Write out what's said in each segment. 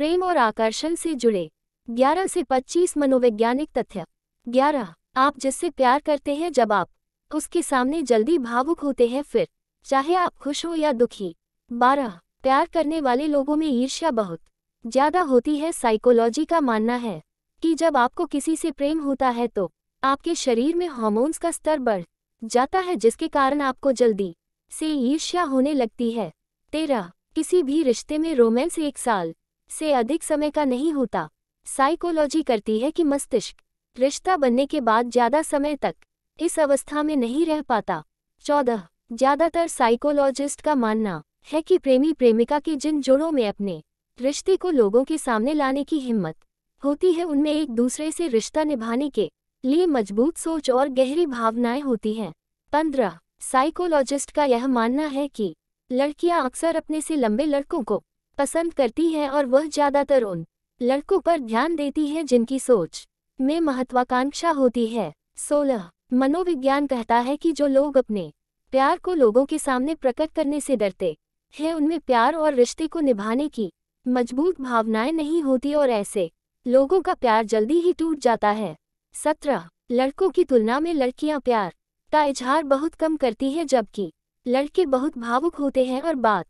प्रेम और आकर्षण से जुड़े 11 से 25 मनोवैज्ञानिक तथ्य 11 आप जिससे प्यार करते हैं जब आप उसके सामने जल्दी भावुक होते हैं फिर चाहे आप खुश हो या दुखी 12 प्यार करने वाले लोगों में ईर्ष्या बहुत ज्यादा होती है साइकोलॉजी का मानना है कि जब आपको किसी से प्रेम होता है तो आपके शरीर में हॉर्मोन्स का स्तर बढ़ जाता है जिसके कारण आपको जल्दी से ईर्ष्या होने लगती है तेरह किसी भी रिश्ते में रोमांस एक साल से अधिक समय का नहीं होता साइकोलॉजी करती है कि मस्तिष्क रिश्ता बनने के बाद ज़्यादा समय तक इस अवस्था में नहीं रह पाता चौदह ज़्यादातर साइकोलॉजिस्ट का मानना है कि प्रेमी प्रेमिका के जिन जोड़ों में अपने रिश्ते को लोगों के सामने लाने की हिम्मत होती है उनमें एक दूसरे से रिश्ता निभाने के लिए मजबूत सोच और गहरी भावनाएं होती हैं पंद्रह साइकोलॉजिस्ट का यह मानना है कि लड़कियां अक्सर अपने से लंबे लड़कों को पसंद करती है और वह ज़्यादातर उन लड़कों पर ध्यान देती है जिनकी सोच में महत्वाकांक्षा होती है सोलह मनोविज्ञान कहता है कि जो लोग अपने प्यार को लोगों के सामने प्रकट करने से डरते हैं उनमें प्यार और रिश्ते को निभाने की मजबूत भावनाएं नहीं होती और ऐसे लोगों का प्यार जल्दी ही टूट जाता है सत्रह लड़कों की तुलना में लड़कियां प्यार का इजहार बहुत कम करती है जबकि लड़के बहुत भावुक होते हैं और बात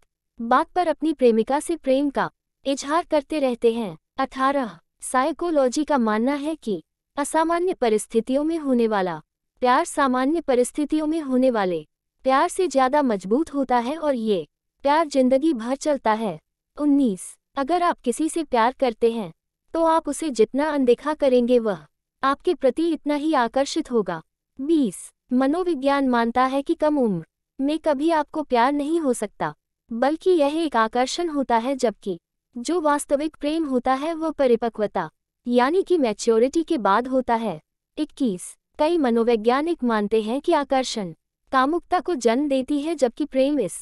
बात पर अपनी प्रेमिका से प्रेम का इजहार करते रहते हैं अठारह साइकोलॉजी का मानना है कि असामान्य परिस्थितियों में होने वाला प्यार सामान्य परिस्थितियों में होने वाले प्यार से ज्यादा मजबूत होता है और ये प्यार जिंदगी भर चलता है उन्नीस अगर आप किसी से प्यार करते हैं तो आप उसे जितना अनदेखा करेंगे वह आपके प्रति इतना ही आकर्षित होगा बीस मनोविज्ञान मानता है कि कम उम्र में कभी आपको प्यार नहीं हो सकता बल्कि यह एक आकर्षण होता है जबकि जो वास्तविक प्रेम होता है वह परिपक्वता यानी कि मैच्योरिटी के बाद होता है 21 कई मनोवैज्ञानिक मानते हैं कि आकर्षण कामुकता को जन्म देती है जबकि प्रेम इस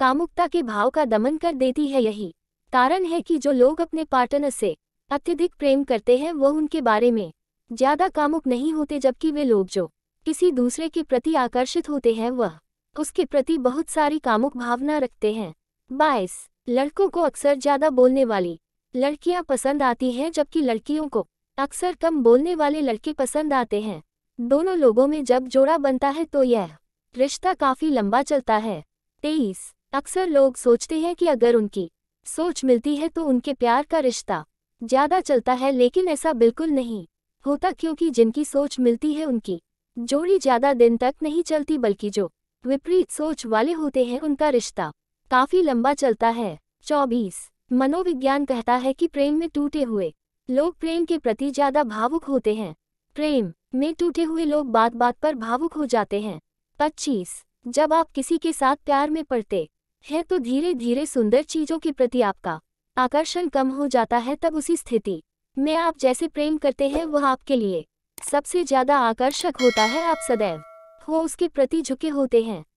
कामुकता के भाव का दमन कर देती है यही कारण है कि जो लोग अपने पार्टनर से अत्यधिक प्रेम करते हैं वह उनके बारे में ज्यादा कामुक नहीं होते जबकि वे लोग जो किसी दूसरे के प्रति आकर्षित होते हैं वह उसके प्रति बहुत सारी कामुक भावना रखते हैं बाईस लड़कों को अक्सर ज़्यादा बोलने वाली लड़कियां पसंद आती हैं जबकि लड़कियों को अक्सर कम बोलने वाले लड़के पसंद आते हैं दोनों लोगों में जब जोड़ा बनता है तो यह रिश्ता काफ़ी लंबा चलता है तेईस अक्सर लोग सोचते हैं कि अगर उनकी सोच मिलती है तो उनके प्यार का रिश्ता ज़्यादा चलता है लेकिन ऐसा बिल्कुल नहीं होता क्योंकि जिनकी सोच मिलती है उनकी जोड़ी ज़्यादा दिन तक नहीं चलती बल्कि जो विपरीत सोच वाले होते हैं उनका रिश्ता काफी लंबा चलता है चौबीस मनोविज्ञान कहता है कि प्रेम में टूटे हुए लोग प्रेम के प्रति ज्यादा भावुक होते हैं प्रेम में टूटे हुए लोग बात बात पर भावुक हो जाते हैं पच्चीस जब आप किसी के साथ प्यार में पड़ते हैं तो धीरे धीरे सुंदर चीजों के प्रति आपका आकर्षण कम हो जाता है तब उसी स्थिति में आप जैसे प्रेम करते हैं वह आपके लिए सबसे ज्यादा आकर्षक होता है आप सदैव वो उसके प्रति झुके होते हैं